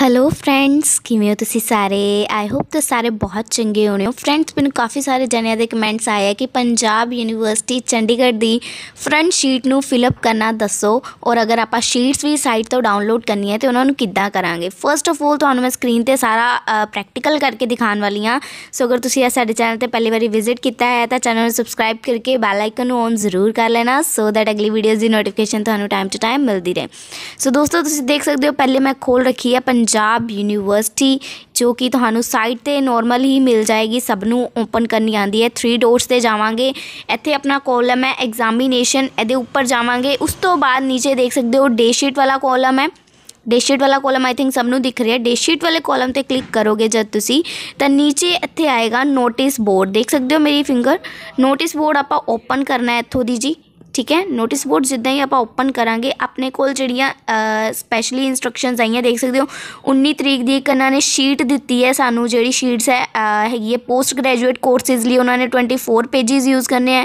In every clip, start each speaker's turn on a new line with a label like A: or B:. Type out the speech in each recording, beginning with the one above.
A: hello friends ਕਿਵੇਂ ਹੋ ਤੁਸੀਂ ਸਾਰੇ ਆਈ ਹੋਪ ਤੁਸੀਂ ਸਾਰੇ ਬਹੁਤ ਚੰਗੇ ਹੋਣੇ ਹੋ ਫਰੈਂਡਸ ਮੈਨੂੰ ਕਾਫੀ ਸਾਰੇ ਜਣਿਆਂ ਦੇ ਕਮੈਂਟਸ ਆਏ ਆ ਕਿ ਪੰਜਾਬ ਯੂਨੀਵਰਸਿਟੀ ਚੰਡੀਗੜ੍ਹ ਦੀ ਫਰੰਟ ਸ਼ੀਟ ਨੂੰ ਫਿਲ ਅਪ ਕਰਨਾ ਦੱਸੋ ਔਰ ਅਗਰ ਆਪਾਂ ਸ਼ੀਟਸ ਵੀ ਸਾਈਟ ਤੋਂ ਡਾਊਨਲੋਡ ਕਰਨੀ ਹੈ ਤੇ ਉਹਨਾਂ ਨੂੰ ਕਿੱਦਾਂ ਕਰਾਂਗੇ ਫਰਸਟ ਆਫ ਆਲ ਤੁਹਾਨੂੰ ਮੈਂ ਸਕਰੀਨ ਤੇ ਸਾਰਾ ਪ੍ਰੈਕਟੀਕਲ ਕਰਕੇ ਦਿਖਾਉਣ ਵਾਲੀ ਹਾਂ ਸੋ ਅਗਰ ਤੁਸੀਂ ਇਹ ਸਾਡੇ ਚੈਨਲ ਤੇ ਪਹਿਲੀ ਵਾਰੀ ਵਿਜ਼ਿਟ ਕੀਤਾ ਹੈ ਤਾਂ ਚੈਨਲ ਨੂੰ ਸਬਸਕ੍ਰਾਈਬ ਕਰਕੇ ਬੈਲ ਆਈਕਨ ਨੂੰ ਔਨ ਜ਼ਰੂਰ ਕਰ ਲੈਣਾ ਸੋ ਥੈਟ ਅਗਲੀ ਵੀਡੀਓਜ਼ ਦੀ ਨੋਟੀਫਿਕੇਸ਼ਨ ਤੁਹਾਨੂੰ ਟਾਈਮ ਟੂ ਟਾਈਮ ਮਿਲਦੀ ਰਹੇ ਸੋ ਦੋਸਤੋ ਤੁਸੀਂ ਦੇਖ ਸਕਦੇ ਹੋ ਪਹਿਲੇ ਮੈਂ ਖੋਲ ਰੱਖੀ ਹੈ ਪੰਜਾਬ ਯੂਨੀਵਰਸਿਟੀ ਜੋ ਕਿ ਤੁਹਾਨੂੰ ਸਾਈਟ ਤੇ ਨਾਰਮਲ ਹੀ ਮਿਲ ਜਾਏਗੀ ਸਭ ਨੂੰ ਓਪਨ ਕਰਨੀ ਆਂਦੀ ਹੈ 3 ਡੋਟਸ ਤੇ ਜਾਵਾਂਗੇ ਇੱਥੇ ਆਪਣਾ ਕਾਲਮ ਹੈ ਐਗਜ਼ਾਮੀਨੇਸ਼ਨ ਇਹਦੇ ਉੱਪਰ ਜਾਵਾਂਗੇ ਉਸ ਤੋਂ ਬਾਅਦ ਨੀਚੇ ਦੇਖ ਸਕਦੇ ਹੋ ਡੇ ਸ਼ੀਟ ਵਾਲਾ ਕਾਲਮ ਹੈ ਡੇ ਸ਼ੀਟ ਵਾਲਾ ਕਾਲਮ ਆਈ ਥਿੰਕ ਸਭ ਨੂੰ ਦਿਖ ਰਿਹਾ ਹੈ ਡੇ ਸ਼ੀਟ ਵਾਲੇ ਕਾਲਮ ਤੇ ਕਲਿੱਕ ਕਰੋਗੇ ਜਦ ਤੁਸੀਂ ਤਾਂ ਨੀਚੇ ਇੱਥੇ ਆਏਗਾ ਨੋਟਿਸ ਬੋਰਡ ਦੇਖ ਸਕਦੇ ਹੋ ਮੇਰੀ ਫਿੰਗਰ ਨੋਟਿਸ ਬੋਰਡ ਆਪਾਂ ਓਪਨ ਕਰਨਾ ਹੈ ਇੱਥੋਂ ਦੀ ਜੀ ਠੀਕ ਹੈ ਨੋਟਿਸ ਬੋਰਡ ਜਿੱਦਾਂ ਹੀ ਆਪਾਂ ਓਪਨ ਕਰਾਂਗੇ ਆਪਣੇ ਕੋਲ ਜਿਹੜੀਆਂ ਸਪੈਸ਼ਲੀ ਇਨਸਟਰਕਸ਼ਨਸ ਆਈਆਂ ਦੇਖ ਸਕਦੇ ਹੋ 19 ਤਰੀਕ ਦੀ ਇੱਕ ਨੇ ਸ਼ੀਟ ਦਿੱਤੀ ਹੈ ਸਾਨੂੰ ਜਿਹੜੀ ਸ਼ੀਟਸ ਹੈ ਹੈਗੀ ਹੈ ਪੋਸਟ ਗ੍ਰੈਜੂਏਟ ਕੋਰਸਿਸ ਲਈ ਉਹਨਾਂ ਨੇ 24 ਪੇजेस ਯੂਜ਼ ਕਰਨੇ ਆ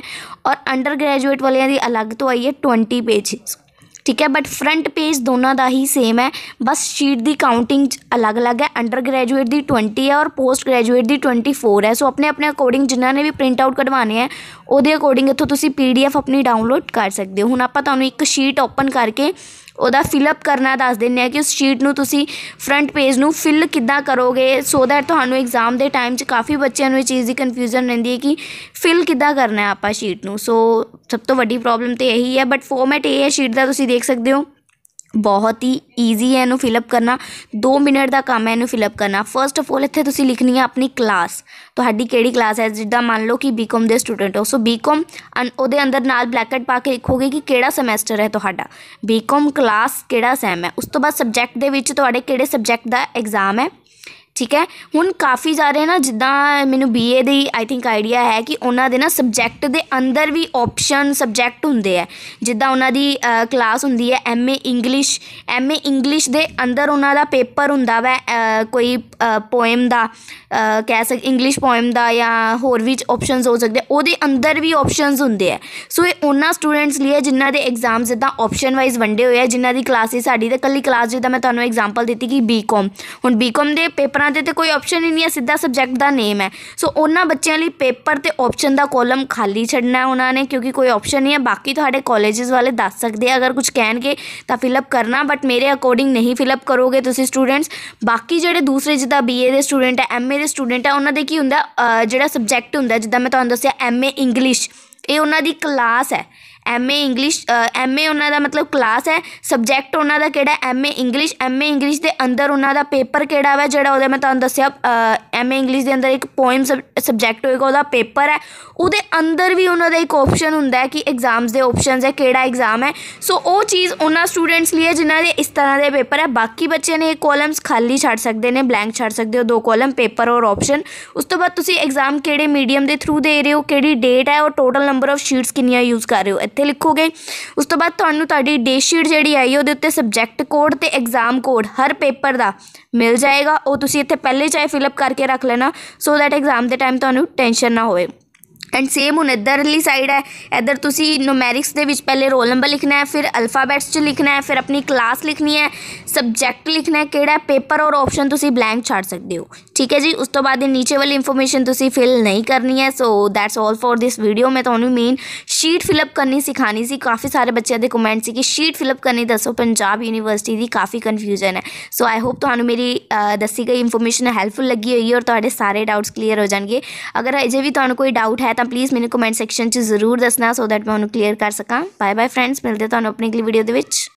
A: ਔਰ ਅੰਡਰ ਗ੍ਰੈਜੂਏਟ ਵਾਲਿਆਂ ਦੀ ਅਲੱਗ ਤੋਂ ਆਈ ਹੈ 20 ਪੇजेस ਠੀਕ ਹੈ ਬਟ ਫਰੰਟ ਪੇਜ ਦੋਨਾਂ ਦਾ ਹੀ ਸੇਮ ਹੈ ਬਸ ਸ਼ੀਟ ਦੀ ਕਾਊਂਟਿੰਗ ਅਲੱਗ-ਅਲੱਗ ਹੈ ਅੰਡਰ ਗ੍ਰੈਜੂਏਟ ਦੀ 20 ਹੈ ਔਰ ਪੋਸਟ ਗ੍ਰੈਜੂਏਟ ਦੀ 24 ਹੈ ਸੋ ਆਪਣੇ ਆਪਣੇ ਅਕੋਰਡਿੰਗ ਜਿਨ੍ਹਾਂ ਨੇ ਵੀ ਪ੍ਰਿੰਟ ਆਊਟ ਕਢਵਾਣੇ ਹੈ ਉਹਦੇ ਅਕੋਰਡਿੰਗ ਇੱਥੋਂ ਤੁਸੀਂ ਪੀਡੀਐਫ ਆਪਣੀ ਡਾਊਨਲੋਡ ਕਰ ਸਕਦੇ ਹੋ ਹੁਣ ਆਪਾਂ ਤੁਹਾਨੂੰ ਇੱਕ ਸ਼ੀਟ ਓਪਨ ਕਰਕੇ ਉਹਦਾ ਫਿਲ ਅਪ ਕਰਨਾ ਦੱਸ ਦਿੰਨੇ ਆ ਕਿ ਉਸ ਸ਼ੀਟ ਨੂੰ ਤੁਸੀਂ ਫਰੰਟ ਪੇਜ ਨੂੰ ਫਿਲ ਕਿੱਦਾਂ ਕਰੋਗੇ ਸੋ ਦੈਟ ਤੁਹਾਨੂੰ ਐਗਜ਼ਾਮ ਦੇ ਟਾਈਮ 'ਚ ਕਾਫੀ ਬੱਚਿਆਂ ਨੂੰ ਇਹ ਚੀਜ਼ ਦੀ ਕਨਫਿਊਜ਼ਨ ਰਹਿੰਦੀ ਹੈ ਕਿ ਫਿਲ ਕਿੱਦਾਂ ਕਰਨਾ ਆਪਾਂ ਸ਼ੀਟ ਨੂੰ ਸੋ ਸਭ ਤੋਂ ਵੱਡੀ ਪ੍ਰੋਬਲਮ ਤੇ ਇਹੀ ਹੈ ਬਟ ਫਾਰਮੈਟ ਇਹ ਹੈ ਸ਼ੀਟ ਦਾ ਤੁਸੀਂ ਦੇਖ ਸਕਦੇ ਹੋ ਬਹੁਤ ਹੀ ਈਜ਼ੀ ਹੈ ਇਹਨੂੰ ਅਪ ਕਰਨਾ 2 ਮਿੰਟ ਦਾ ਕੰਮ ਹੈ ਇਹਨੂੰ ਅਪ ਕਰਨਾ ਫਰਸਟ ਆਫ ਆਲ ਇੱਥੇ ਤੁਸੀਂ ਲਿਖਣੀ ਹੈ ਆਪਣੀ ਕਲਾਸ ਤੁਹਾਡੀ ਕਿਹੜੀ ਕਲਾਸ ਹੈ ਜਿੱਦਾਂ ਮੰਨ ਲਓ ਕਿ ਬੀਕਮ ਦੇ ਸਟੂਡੈਂਟ ਹੋ ਸੋ ਅਨ ਉਹਦੇ ਅੰਦਰ ਨਾਲ ਬ੍ਰੈਕਟ ਪਾ ਕੇ ਲਿਖੋਗੇ ਕਿ ਕਿਹੜਾ ਸੈਮੈਸਟਰ ਹੈ ਤੁਹਾਡਾ ਬੀਕਮ ਕਲਾਸ ਕਿਹੜਾ ਸੈਮ ਹੈ ਉਸ ਤੋਂ ਬਾਅਦ ਸਬਜੈਕਟ ਦੇ ਵਿੱਚ ਤੁਹਾਡੇ ਕਿਹੜੇ ਸਬਜੈਕਟ ਦਾ ਐਗਜ਼ਾਮ ਹੈ ਠੀਕ ਹੈ ਹੁਣ ਕਾਫੀ ਸਾਰੇ ਨਾ ਜਿੱਦਾਂ ਮੈਨੂੰ ਬੀਏ ਦੀ ਆਈ ਥਿੰਕ ਆਈਡੀਆ ਹੈ ਕਿ ਉਹਨਾਂ ਦੇ ਨਾ ਸਬਜੈਕਟ ਦੇ ਅੰਦਰ ਵੀ ਆਪਸ਼ਨ ਸਬਜੈਕਟ ਹੁੰਦੇ ਆ ਜਿੱਦਾਂ ਉਹਨਾਂ ਦੀ ਕਲਾਸ ਹੁੰਦੀ ਹੈ ਐਮਏ ਇੰਗਲਿਸ਼ ਐਮਏ ਇੰਗਲਿਸ਼ ਦੇ ਅੰਦਰ ਉਹਨਾਂ ਦਾ ਪੇਪਰ ਹੁੰਦਾ ਵਾ ਕੋਈ ਪੋਇਮ ਦਾ ਕਹਿ ਸਕ ਇੰਗਲਿਸ਼ ਪੋਇਮ ਦਾ ਜਾਂ ਹੋਰ ਵੀ ਆਪਸ਼ਨਸ ਹੋ ਸਕਦੇ ਉਹਦੇ ਅੰਦਰ ਵੀ ਆਪਸ਼ਨਸ ਹੁੰਦੇ ਆ ਸੋ ਇਹ ਉਹਨਾਂ ਸਟੂਡੈਂਟਸ ਲਈ ਹੈ ਜਿਨ੍ਹਾਂ ਦੇ ਐਗਜ਼ਾਮਸ ਇਦਾਂ ਆਪਸ਼ਨ ਵਾਈਜ਼ ਵੰਡੇ ਹੋਏ ਆ ਜਿਨ੍ਹਾਂ ਦੀ ਕਲਾਸਿਸ ਸਾਡੀ ਤੇ ਕੱਲੀ ਕਲਾਸ ਜਿਹਦਾ ਮੈਂ ਤੁਹਾਨੂੰ ਐਗਜ਼ਾਮਪਲ ਦਿੱਤੀ ਕਿ ਬੀਕਾਮ ਹੁਣ ਬੀਕਾਮ ਦੇ ਪੇਪਰਾਂ ਤੇ ਤੇ ਕੋਈ ਆਪਸ਼ਨ ਹੀ ਨਹੀਂ ਹੈ ਸਿੱਧਾ ਸਬਜੈਕਟ ਦਾ ਨੇਮ ਹੈ ਸੋ ਉਹਨਾਂ ਬੱਚਿਆਂ ਲਈ ਪੇਪਰ ਤੇ ਆਪਸ਼ਨ ਦਾ ਕਾਲਮ ਖਾਲੀ ਛੱਡਣਾ ਉਹਨਾਂ ਨੇ ਕਿਉਂਕਿ ਕੋਈ ਆਪਸ਼ਨ ਨਹੀਂ ਹੈ ਬਾਕੀ ਤੁਹਾਡੇ ਕਾਲਜਸ ਵਾਲੇ ਦੱਸ ਸਕਦੇ ਆ ਅਗਰ ਕੁਝ ਕਹਿਣਗੇ ਤਾਂ ਫਿਲ ਅਪ ਕਰਨਾ ਬਟ ਮੇਰੇ ਅਕੋਰਡਿੰਗ ਨਹੀਂ ਫਿਲ ਅਪ ਕਰੋਗੇ ਤੁਸੀਂ ਸਟੂਡੈਂਟਸ ਬਾਕੀ ਜਿਹੜੇ ਦੂਸਰੇ ਦਾ ਬੀਏ ਦੇ ਸਟੂਡੈਂਟ ਹੈ ਐਮਏ ਦੇ ਸਟੂਡੈਂਟ ਹੈ ਉਹਨਾਂ ਦੇ ਕੀ ਹੁੰਦਾ ਜਿਹੜਾ ਸਬਜੈਕਟ ਹੁੰਦਾ ਜਿੱਦਾਂ ਮੈਂ ਤੁਹਾਨੂੰ ਦੱਸਿਆ ਐਮਏ ਇੰਗਲਿਸ਼ ਇਹ ਉਹਨਾਂ ਦੀ ਕਲਾਸ ਹੈ ਐਮਏ ਇੰਗਲਿਸ਼ ਐਮਏ ਉਹਨਾਂ ਦਾ ਮਤਲਬ ਕਲਾਸ ਹੈ ਸਬਜੈਕਟ ਉਹਨਾਂ ਦਾ ਕਿਹੜਾ ਐਮਏ ਇੰਗਲਿਸ਼ ਐਮਏ ਇੰਗਲਿਸ਼ ਦੇ ਅੰਦਰ ਉਹਨਾਂ ਦਾ ਪੇਪਰ ਕਿਹੜਾ ਹੈ ਜਿਹੜਾ ਉਹਦੇ ਮੈਂ ਤੁਹਾਨੂੰ ਦੱਸਿਆ ਐਮਏ ਇੰਗਲਿਸ਼ ਦੇ ਅੰਦਰ ਇੱਕ ਪੋਇਮ ਸਬਜੈਕਟ ਹੋਏਗਾ ਉਹਦਾ ਪੇਪਰ ਹੈ ਉਹਦੇ ਅੰਦਰ ਵੀ ਉਹਨਾਂ ਦਾ ਇੱਕ ਆਪਸ਼ਨ ਹੁੰਦਾ ਹੈ ਕਿ ਐਗਜ਼ਾਮਸ ਦੇ ਆਪਸ਼ਨਸ ਹੈ ਕਿਹੜਾ ਐਗਜ਼ਾਮ ਹੈ ਸੋ ਉਹ ਚੀਜ਼ ਉਹਨਾਂ ਸਟੂਡੈਂਟਸ ਲਈ ਹੈ ਜਿਨ੍ਹਾਂ ਦੇ ਇਸ ਤਰ੍ਹਾਂ ਦੇ ਪੇਪਰ ਹੈ ਬਾਕੀ ਬੱਚੇ ਨੇ ਇਹ ਕਾਲਮਸ ਖਾਲੀ ਛੱਡ ਸਕਦੇ ਨੇ ਬਲੈਂਕ ਛੱਡ ਸਕਦੇ ਹੋ ਦੋ ਕਾਲਮ ਪੇਪਰ ਔਰ ਆਪਸ਼ਨ ਉਸ ਤੋਂ ਬਾਅਦ ਤੁਸੀਂ ਐਗਜ਼ਾਮ ਕਿਹੜੇ ਮੀਡੀਅਮ ਦੇ ਥਰੂ ਦੇ ਰਹੇ ਹੋ ਕਿਹੜੀ ਡੇਟ ਹੈ ਔਰ ਟੋਟਲ ਨੰਬਰ ਆਫ ਸ਼ੀਟਸ ਕਿੰਨੀਆਂ ਯੂਜ਼ ਕਰ ਰਹੇ ਹੋ ਇੱਥੇ ਲਿਖੋਗੇ ਉਸ ਤੋਂ ਬਾਅਦ ਤੁਹਾਨੂੰ ਤੁਹਾਡੀ ਡੇ ਸ਼ੀਟ ਜਿਹੜੀ ਆਈ ਉਹਦੇ ਉੱਤੇ ਸਬਜੈਕਟ ਕੋਡ ਤੇ ਐਗਜ਼ਾਮ ਕੋਡ ਹਰ ਪੇਪਰ ਦਾ ਮਿਲ ਜਾਏਗਾ ਉਹ ਤੁਸੀਂ ਇੱਥੇ ਪਹਿਲੇ ਚਾਹੇ ਅਪ ਕਰਕੇ ਰੱਖ ਲੈਣਾ ਸੋ ਥੈਟ ਐਗਜ਼ਾਮ ਦੇ ਟਾਈਮ ਤੁਹਾਨੂੰ ਟੈਨਸ਼ਨ ਨਾ ਹੋਵੇ ਐਂਡ ਸੇਮ ਹੁਣ ਇਧਰਲੀ ਸਾਈਡ ਹੈ ਇਧਰ ਤੁਸੀਂ ਨੂਮੈਰਿਕਸ ਦੇ ਵਿੱਚ ਪਹਿਲੇ ਰੋਲ ਨੰਬਰ ਲਿਖਣਾ ਹੈ ਫਿਰ ਅਲਫਾਬੈਟਸ 'ਚ ਲਿਖਣਾ ਹੈ ਫਿਰ ਆਪਣੀ ਕਲਾਸ ਲਿਖਣੀ ਹੈ ਸਬਜੈਕਟ ਲਿਖਣਾ ਹੈ ਕਿਹੜਾ ਪੇਪਰ ਔਰ ਆਪਸ਼ਨ ਤੁਸੀਂ ਬਲੈਂਕ ਛੱਡ ਸਕਦੇ ਹੋ ਠੀਕ ਹੈ ਜੀ ਉਸ ਤੋਂ ਬਾਅਦ ਇਹ ਨੀਚੇ ਵਾਲੀ ਇਨਫੋਰਮੇਸ਼ਨ ਤੁਸੀਂ ਫਿਲ ਨਹੀਂ ਕਰਨੀ ਹੈ so that's 올 for this video ਮੈਂ ਤੁਹਾਨੂੰ ਮੇਨ ਸ਼ੀਟ ਫਿਲ ਅਪ ਕਰਨੀ ਸਿਖਾਣੀ ਸੀ ਕਾਫੀ ਸਾਰੇ ਬੱਚਿਆਂ ਦੇ ਕਮੈਂਟ ਸੀ ਕਿ ਸ਼ੀਟ ਫਿਲ ਅਪ ਕਰਨੀ ਦੱਸੋ ਪੰਜਾਬ ਯੂਨੀਵਰਸਿਟੀ ਦੀ ਕਾਫੀ ਕਨਫਿਊਜ਼ਨ ਹੈ ਸੋ ਆਈ ਹੋਪ ਤੁਹਾਨੂੰ ਮੇਰੀ ਦੱਸੀ ਗਈ ਇਨਫੋਰਮੇਸ਼ਨ ਹੈਲਪਫੁਲ ਲੱਗੀ ਹੋਈ ਔਰ ਤੁਹਾਡੇ ਸਾਰੇ ਡਾਊਟਸ ਕਲੀਅਰ ਹੋ ਜਾਣਗੇ ਅਗਰ ਅਜੇ ਵੀ ਤੁਹਾਨੂੰ ਕੋਈ ਡਾਊਟ ਹੈ ਤਾਂ ਪਲੀਜ਼ ਮੈਨੂੰ ਕਮੈਂਟ ਸੈਕਸ਼ਨ 'ਚ ਜ਼ਰੂਰ ਦੱਸਣਾ ਸੋ ਦੈਟ ਮੈਂ ਉਹਨੂੰ ਕਲੀਅਰ ਕਰ ਸਕਾਂ ਬਾਏ ਬਾਏ ਫਰੈਂਡਸ ਮਿਲਦੇ ਤੁਹਾਨੂੰ ਆਪਣੀ ਅਗਲੀ ਵੀਡੀਓ ਦੇ ਵਿੱਚ